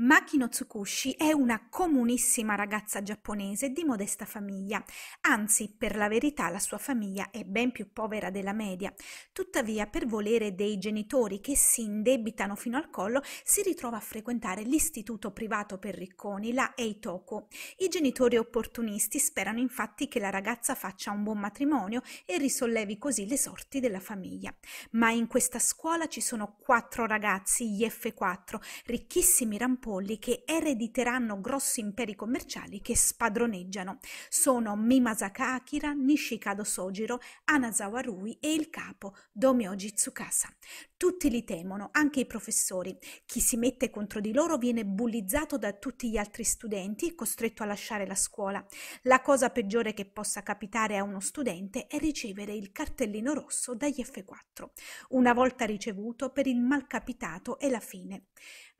Makino Tsukushi è una comunissima ragazza giapponese di modesta famiglia, anzi per la verità la sua famiglia è ben più povera della media. Tuttavia per volere dei genitori che si indebitano fino al collo si ritrova a frequentare l'istituto privato per ricconi, la Eitoku. I genitori opportunisti sperano infatti che la ragazza faccia un buon matrimonio e risollevi così le sorti della famiglia. Ma in questa scuola ci sono quattro ragazzi, gli F4, ricchissimi ramponi polli che erediteranno grossi imperi commerciali che spadroneggiano. Sono Mimasaka Akira, Nishikado Sojiro, Anazawa Rui e il capo Domyoji Tsukasa. Tutti li temono, anche i professori. Chi si mette contro di loro viene bullizzato da tutti gli altri studenti e costretto a lasciare la scuola. La cosa peggiore che possa capitare a uno studente è ricevere il cartellino rosso dagli F4. Una volta ricevuto, per il malcapitato è la fine.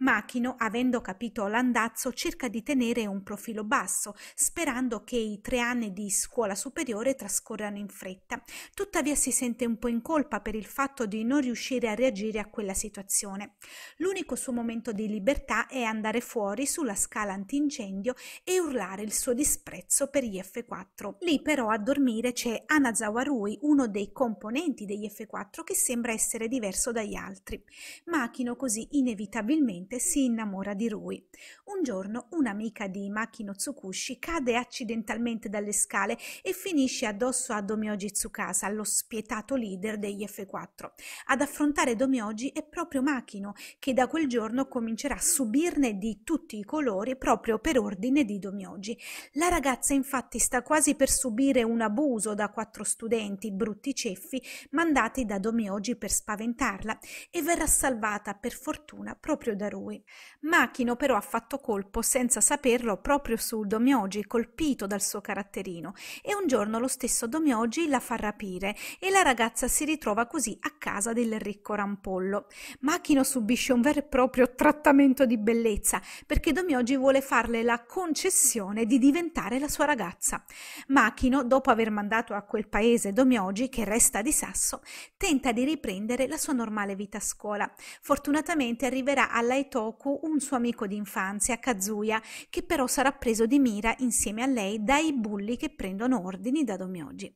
Machino, avendo capito l'andazzo, cerca di tenere un profilo basso, sperando che i tre anni di scuola superiore trascorrano in fretta. Tuttavia si sente un po' in colpa per il fatto di non riuscire a reagire a quella situazione. L'unico suo momento di libertà è andare fuori sulla scala antincendio e urlare il suo disprezzo per gli F4. Lì però a dormire c'è Anazawa Rui, uno dei componenti degli F4 che sembra essere diverso dagli altri. Machino così inevitabilmente finalmente si innamora di Rui. Un giorno un'amica di Makino Tsukushi cade accidentalmente dalle scale e finisce addosso a Domyoji Tsukasa, lo spietato leader degli F4. Ad affrontare Domyoji è proprio Makino, che da quel giorno comincerà a subirne di tutti i colori proprio per ordine di Domyoji. La ragazza infatti sta quasi per subire un abuso da quattro studenti, brutti ceffi, mandati da Domyoji per spaventarla e verrà salvata per fortuna proprio da Rui altrui. Machino però ha fatto colpo senza saperlo proprio su Domioji, colpito dal suo caratterino, e un giorno lo stesso Domioji la fa rapire e la ragazza si ritrova così a casa del ricco rampollo. Machino subisce un vero e proprio trattamento di bellezza perché Domioji vuole farle la concessione di diventare la sua ragazza. Machino, dopo aver mandato a quel paese Domioji, che resta di sasso, tenta di riprendere la sua normale vita a scuola. Fortunatamente arriverà alla età Toku un suo amico d'infanzia, Kazuya, che però sarà preso di mira insieme a lei dai bulli che prendono ordini da Domyoji.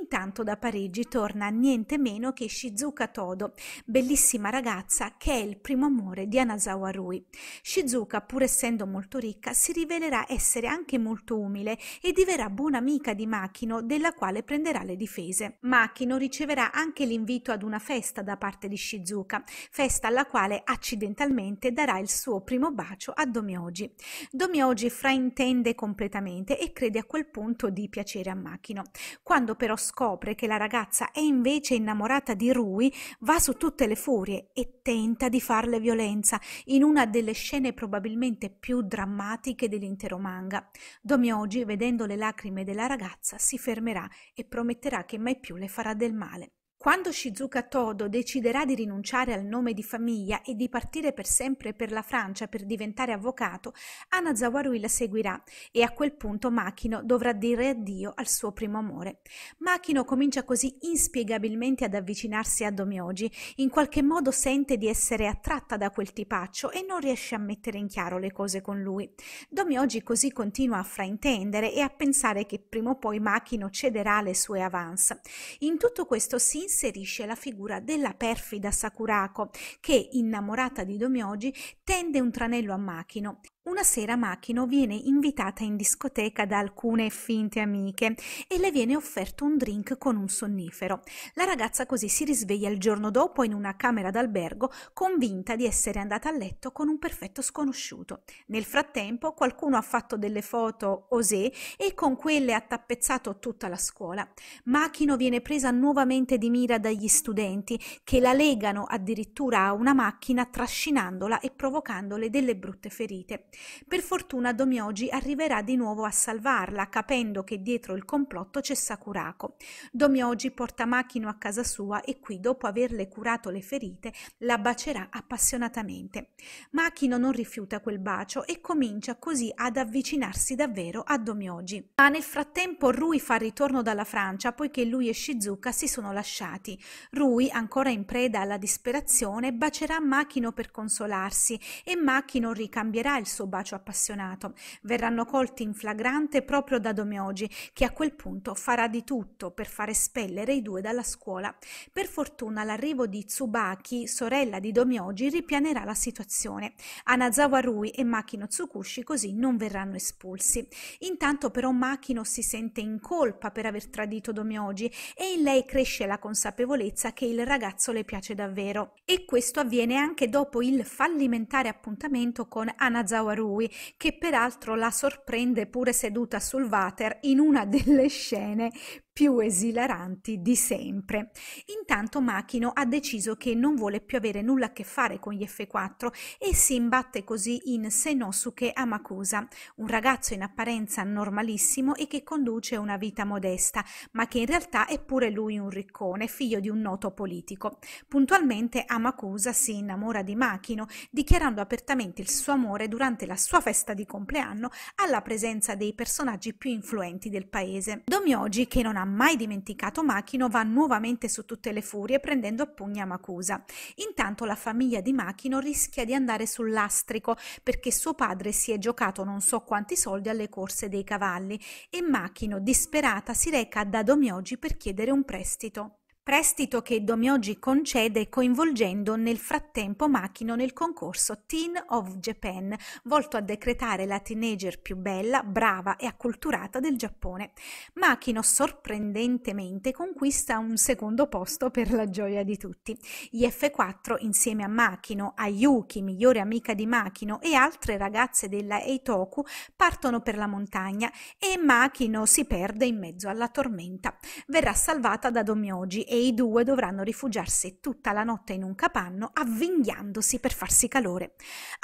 Intanto da Parigi torna niente meno che Shizuka Todo, bellissima ragazza che è il primo amore di Anasawa Rui. Shizuka, pur essendo molto ricca, si rivelerà essere anche molto umile e diverrà buona amica di Makino, della quale prenderà le difese. Makino riceverà anche l'invito ad una festa da parte di Shizuka, festa alla quale accidentalmente finalmente darà il suo primo bacio a Domiogi. Domiogi fraintende completamente e crede a quel punto di piacere a Machino. Quando però scopre che la ragazza è invece innamorata di Rui, va su tutte le furie e tenta di farle violenza in una delle scene probabilmente più drammatiche dell'intero manga. Domiogi, vedendo le lacrime della ragazza, si fermerà e prometterà che mai più le farà del male. Quando Shizuka Todo deciderà di rinunciare al nome di famiglia e di partire per sempre per la Francia per diventare avvocato, Anna Zawarui la seguirà e a quel punto Makino dovrà dire addio al suo primo amore. Makino comincia così inspiegabilmente ad avvicinarsi a Domyoji, in qualche modo sente di essere attratta da quel tipaccio e non riesce a mettere in chiaro le cose con lui. Domyoji così continua a fraintendere e a pensare che prima o poi Makino cederà le sue avance. In tutto questo si inserisce la figura della perfida Sakurako che, innamorata di Domioji, tende un tranello a macchino una sera Machino viene invitata in discoteca da alcune finte amiche e le viene offerto un drink con un sonnifero. La ragazza così si risveglia il giorno dopo in una camera d'albergo convinta di essere andata a letto con un perfetto sconosciuto. Nel frattempo qualcuno ha fatto delle foto osè e con quelle ha tappezzato tutta la scuola. Machino viene presa nuovamente di mira dagli studenti che la legano addirittura a una macchina trascinandola e provocandole delle brutte ferite. Per fortuna Domioji arriverà di nuovo a salvarla, capendo che dietro il complotto c'è Sakurako. Domioji porta Makino a casa sua e qui, dopo averle curato le ferite, la bacerà appassionatamente. Makino non rifiuta quel bacio e comincia così ad avvicinarsi davvero a Domioji. Ma nel frattempo Rui fa ritorno dalla Francia poiché lui e Shizuka si sono lasciati. Rui, ancora in preda alla disperazione, bacerà Makino per consolarsi e Makino ricambierà il suo suo bacio appassionato. Verranno colti in flagrante proprio da Domiogi, che a quel punto farà di tutto per fare spellere i due dalla scuola. Per fortuna l'arrivo di Tsubaki, sorella di Domyoji, ripianerà la situazione. Anazawa Rui e Makino Tsukushi così non verranno espulsi. Intanto però Makino si sente in colpa per aver tradito Domyoji e in lei cresce la consapevolezza che il ragazzo le piace davvero. E questo avviene anche dopo il fallimentare appuntamento con Anazawa a Rui, che peraltro la sorprende pure seduta sul water in una delle scene più esilaranti di sempre. Intanto Machino ha deciso che non vuole più avere nulla a che fare con gli F4 e si imbatte così in Senosuke Amakusa, un ragazzo in apparenza normalissimo e che conduce una vita modesta, ma che in realtà è pure lui un riccone, figlio di un noto politico. Puntualmente Amakusa si innamora di Machino, dichiarando apertamente il suo amore durante la sua festa di compleanno alla presenza dei personaggi più influenti del paese. Domyoji, che non ha mai dimenticato Machino va nuovamente su tutte le furie prendendo a pugni Amakusa. Intanto la famiglia di Machino rischia di andare sul lastrico perché suo padre si è giocato non so quanti soldi alle corse dei cavalli e Machino, disperata, si reca da Domiogi per chiedere un prestito prestito che Domioggi concede coinvolgendo nel frattempo Makino nel concorso Teen of Japan, volto a decretare la teenager più bella, brava e acculturata del Giappone. Makino sorprendentemente conquista un secondo posto per la gioia di tutti. Gli F4 insieme a Makino, a Yuki, migliore amica di Makino e altre ragazze della Eitoku partono per la montagna e Makino si perde in mezzo alla tormenta. Verrà salvata da Domyoji e i due dovranno rifugiarsi tutta la notte in un capanno avvinghiandosi per farsi calore.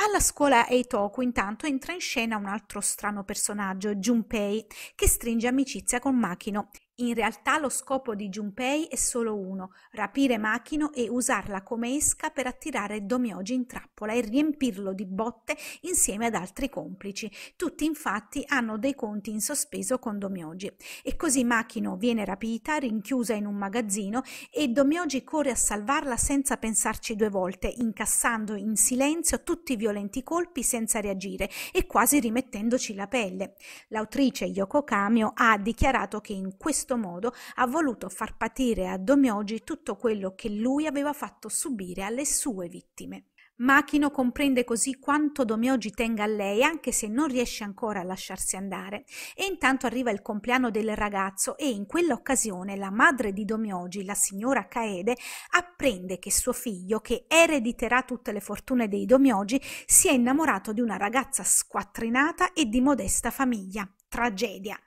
Alla scuola Eitoku intanto entra in scena un altro strano personaggio, Junpei, che stringe amicizia con Makino in realtà lo scopo di Junpei è solo uno, rapire Machino e usarla come esca per attirare Domioji in trappola e riempirlo di botte insieme ad altri complici. Tutti infatti hanno dei conti in sospeso con Domioji. E così Machino viene rapita, rinchiusa in un magazzino e Domioji corre a salvarla senza pensarci due volte, incassando in silenzio tutti i violenti colpi senza reagire e quasi rimettendoci la pelle. L'autrice Yoko Kamio ha dichiarato che in questo questo modo ha voluto far patire a Domioji tutto quello che lui aveva fatto subire alle sue vittime. Machino comprende così quanto Domioji tenga a lei, anche se non riesce ancora a lasciarsi andare. E intanto arriva il compleanno del ragazzo e in quell'occasione la madre di Domioji, la signora Kaede, apprende che suo figlio, che erediterà tutte le fortune dei Domioji, si è innamorato di una ragazza squattrinata e di modesta famiglia. Tragedia.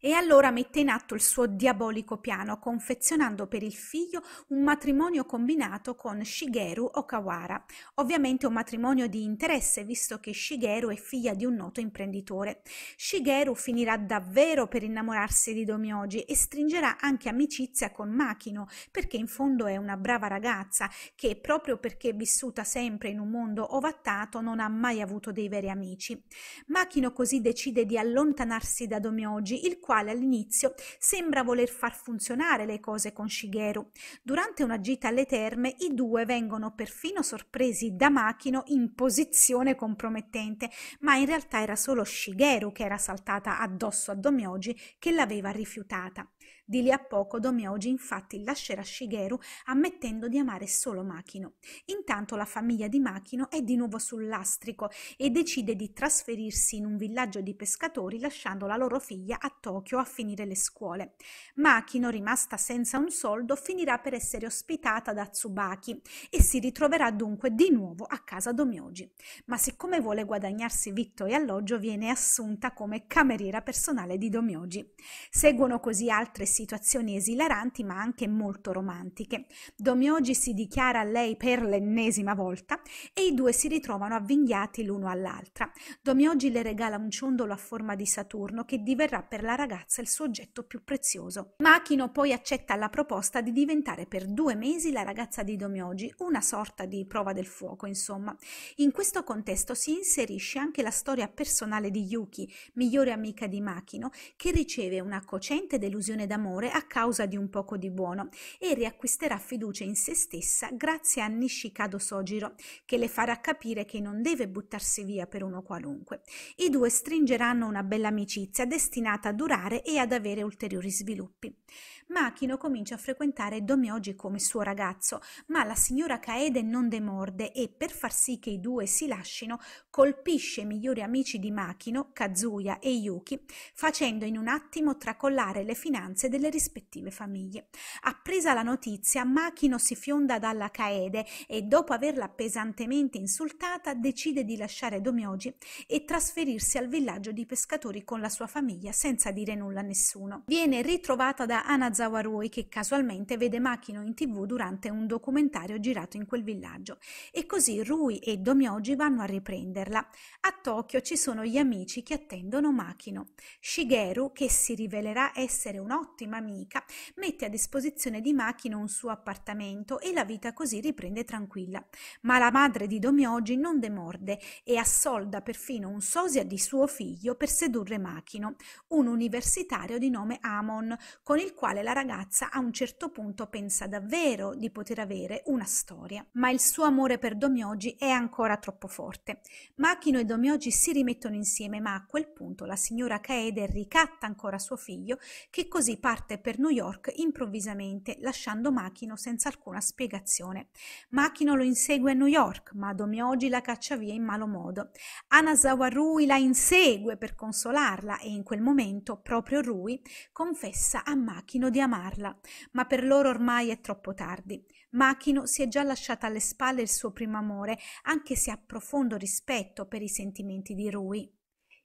E allora mette in atto il suo diabolico piano, confezionando per il figlio un matrimonio combinato con Shigeru Okawara. Ovviamente un matrimonio di interesse, visto che Shigeru è figlia di un noto imprenditore. Shigeru finirà davvero per innamorarsi di Domyoji e stringerà anche amicizia con Makino, perché in fondo è una brava ragazza che, proprio perché è vissuta sempre in un mondo ovattato, non ha mai avuto dei veri amici. Makino così decide di allontanarsi da Domyoji, il quale all'inizio sembra voler far funzionare le cose con Shigeru. Durante una gita alle terme i due vengono perfino sorpresi da Machino in posizione compromettente, ma in realtà era solo Shigeru che era saltata addosso a Domioji che l'aveva rifiutata. Di lì a poco Domyoji infatti lascerà Shigeru ammettendo di amare solo Makino. Intanto la famiglia di Makino è di nuovo sul lastrico e decide di trasferirsi in un villaggio di pescatori lasciando la loro figlia a Tokyo a finire le scuole. Makino, rimasta senza un soldo, finirà per essere ospitata da Tsubaki e si ritroverà dunque di nuovo a casa Domyoji. Ma siccome vuole guadagnarsi vitto e alloggio, viene assunta come cameriera personale di Domyoji. Seguono così altre situazioni situazioni esilaranti ma anche molto romantiche. Domioji si dichiara a lei per l'ennesima volta e i due si ritrovano avvinghiati l'uno all'altra. Domioji le regala un ciondolo a forma di Saturno che diverrà per la ragazza il suo oggetto più prezioso. Machino poi accetta la proposta di diventare per due mesi la ragazza di Domioji, una sorta di prova del fuoco, insomma. In questo contesto si inserisce anche la storia personale di Yuki, migliore amica di Machino, che riceve una cocente delusione d'amore amore a causa di un poco di buono e riacquisterà fiducia in se stessa grazie a Nishikado Sojiro, che le farà capire che non deve buttarsi via per uno qualunque. I due stringeranno una bella amicizia destinata a durare e ad avere ulteriori sviluppi. Makino comincia a frequentare Domyoji come suo ragazzo, ma la signora Kaede non demorde e per far sì che i due si lascino, colpisce i migliori amici di Makino, Kazuya e Yuki, facendo in un attimo tracollare le finanze del delle rispettive famiglie. Appresa la notizia, Machino si fionda dalla Caede e dopo averla pesantemente insultata decide di lasciare Domioji e trasferirsi al villaggio di pescatori con la sua famiglia senza dire nulla a nessuno. Viene ritrovata da Anazawa Rui che casualmente vede Machino in tv durante un documentario girato in quel villaggio e così Rui e Domioji vanno a riprenderla. A Tokyo ci sono gli amici che attendono Machino. Shigeru, che si rivelerà essere un ottimo un'ottima amica, mette a disposizione di Machino un suo appartamento e la vita così riprende tranquilla. Ma la madre di Domiogi non demorde e assolda perfino un sosia di suo figlio per sedurre Machino, un universitario di nome Amon, con il quale la ragazza a un certo punto pensa davvero di poter avere una storia. Ma il suo amore per Domiogi è ancora troppo forte. Machino e Domiogi si rimettono insieme, ma a quel punto la signora Kaede ricatta ancora suo figlio, che così parte per New York improvvisamente, lasciando Machino senza alcuna spiegazione. Machino lo insegue a New York, ma Domioji la caccia via in malo modo. Anasawa Rui la insegue per consolarla e in quel momento proprio Rui confessa a Machino di amarla, ma per loro ormai è troppo tardi. Machino si è già lasciata alle spalle il suo primo amore, anche se ha profondo rispetto per i sentimenti di Rui.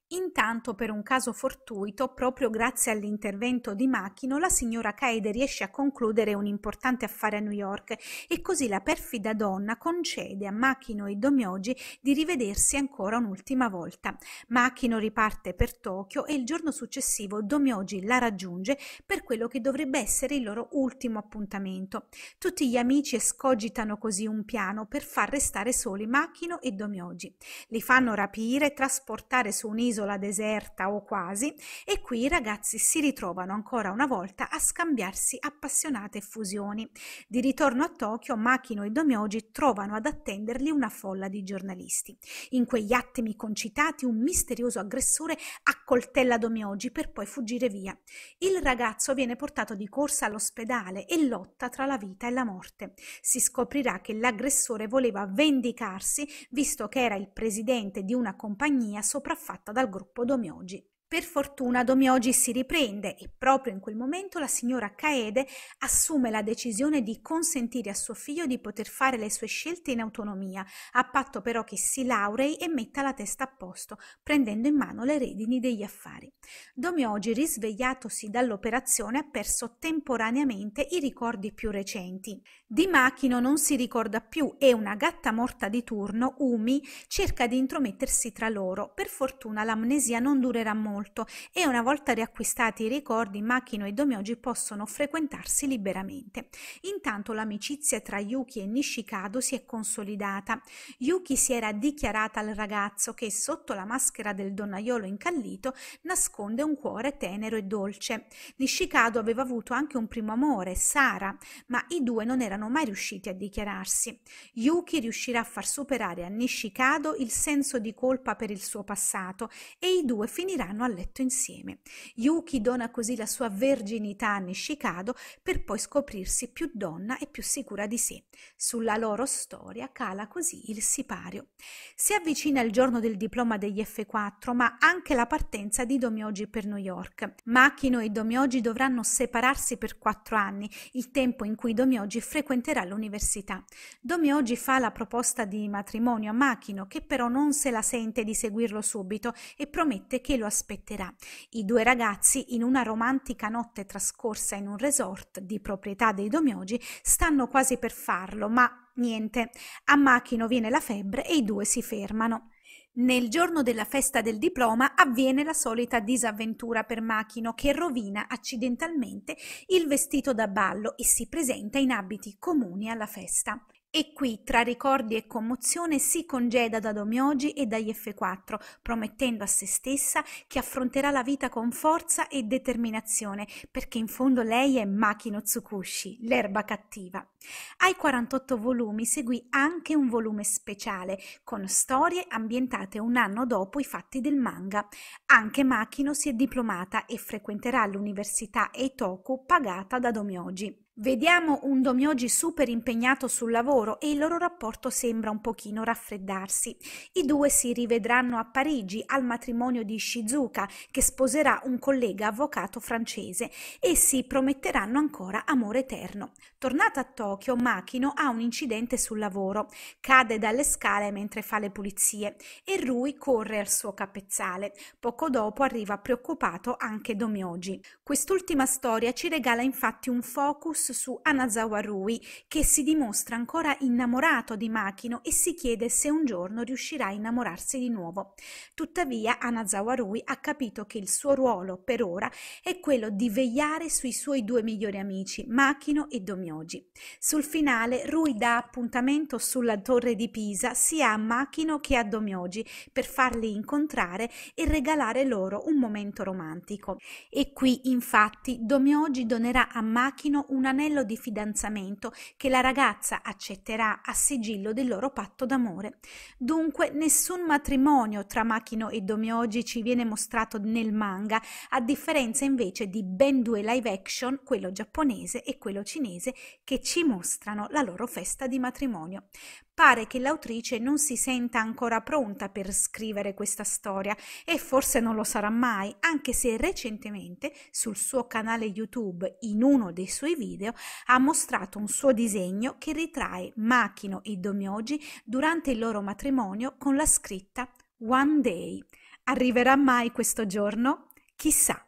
Intanto, per un caso fortuito, proprio grazie all'intervento di Machino, la signora Kaede riesce a concludere un importante affare a New York e così la perfida donna concede a Machino e Domioji di rivedersi ancora un'ultima volta. Machino riparte per Tokyo e il giorno successivo Domioji la raggiunge per quello che dovrebbe essere il loro ultimo appuntamento. Tutti gli amici escogitano così un piano per far restare soli Machino e Domioji. Li fanno rapire, trasportare su un'isola un'isola deserta o quasi, e qui i ragazzi si ritrovano ancora una volta a scambiarsi appassionate fusioni. Di ritorno a Tokyo, Makino e Domioji trovano ad attenderli una folla di giornalisti. In quegli attimi concitati, un misterioso aggressore accoltella Domioji per poi fuggire via. Il ragazzo viene portato di corsa all'ospedale e lotta tra la vita e la morte. Si scoprirà che l'aggressore voleva vendicarsi visto che era il presidente di una compagnia sopraffatta dal dal gruppo Domiogi. Per fortuna Domioji si riprende e proprio in quel momento la signora Kaede assume la decisione di consentire a suo figlio di poter fare le sue scelte in autonomia, a patto però che si laurei e metta la testa a posto, prendendo in mano le redini degli affari. Domioji, risvegliatosi dall'operazione, ha perso temporaneamente i ricordi più recenti. Di Machino non si ricorda più e una gatta morta di turno, Umi, cerca di intromettersi tra loro. Per fortuna l'amnesia non durerà molto molto e una volta riacquistati i ricordi, Makino e Domyoji possono frequentarsi liberamente. Intanto l'amicizia tra Yuki e Nishikado si è consolidata. Yuki si era dichiarata al ragazzo che sotto la maschera del donnaiolo incallito nasconde un cuore tenero e dolce. Nishikado aveva avuto anche un primo amore, Sara, ma i due non erano mai riusciti a dichiararsi. Yuki riuscirà a far superare a Nishikado il senso di colpa per il suo passato e i due finiranno alla letto insieme. Yuki dona così la sua verginità a Nishikado per poi scoprirsi più donna e più sicura di sé. Sulla loro storia cala così il sipario. Si avvicina il giorno del diploma degli F4, ma anche la partenza di Domyoji per New York. Makino e Domyoji dovranno separarsi per quattro anni, il tempo in cui Domyoji frequenterà l'università. Domyoji fa la proposta di matrimonio a Makino, che però non se la sente di seguirlo subito e promette che lo aspetterà permetterà. I due ragazzi, in una romantica notte trascorsa in un resort di proprietà dei Domiogi, stanno quasi per farlo, ma niente. A Machino viene la febbre e i due si fermano. Nel giorno della festa del diploma avviene la solita disavventura per Machino che rovina accidentalmente il vestito da ballo e si presenta in abiti comuni alla festa. E qui, tra ricordi e commozione, si congeda da Domiogi e dagli F4, promettendo a se stessa che affronterà la vita con forza e determinazione, perché in fondo lei è Makino Tsukushi, l'erba cattiva. Ai 48 volumi seguì anche un volume speciale, con storie ambientate un anno dopo i fatti del manga. Anche Makino si è diplomata e frequenterà l'università Eitoku pagata da Domiogi. Vediamo un Domyoji super impegnato sul lavoro e il loro rapporto sembra un pochino raffreddarsi. I due si rivedranno a Parigi al matrimonio di Shizuka che sposerà un collega avvocato francese e si prometteranno ancora amore eterno. Tornata a Tokyo, Makino ha un incidente sul lavoro, cade dalle scale mentre fa le pulizie e Rui corre al suo capezzale. Poco dopo arriva preoccupato anche Domyoji. Quest'ultima storia ci regala infatti un focus Max su Anazawa Rui, che si dimostra ancora innamorato di Makino e si chiede se un giorno riuscirà a innamorarsi di nuovo. Tuttavia Anazawa Rui ha capito che il suo ruolo per ora è quello di vegliare sui suoi due migliori amici, Makino e Domyoji. Sul finale Rui dà appuntamento sulla torre di Pisa sia a Makino che a Domyoji per farli incontrare e regalare loro un momento romantico. E qui infatti Domyoji donerà a Makino una anello di fidanzamento che la ragazza accetterà a sigillo del loro patto d'amore. Dunque nessun matrimonio tra Machino e Domyoji ci viene mostrato nel manga, a differenza invece di ben due live action, quello giapponese e quello cinese, che ci mostrano la loro festa di matrimonio pare che l'autrice non si senta ancora pronta per scrivere questa storia e forse non lo sarà mai, anche se recentemente sul suo canale YouTube in uno dei suoi video ha mostrato un suo disegno che ritrae Machino e Domyoji durante il loro matrimonio con la scritta One Day. Arriverà mai questo giorno? Chissà.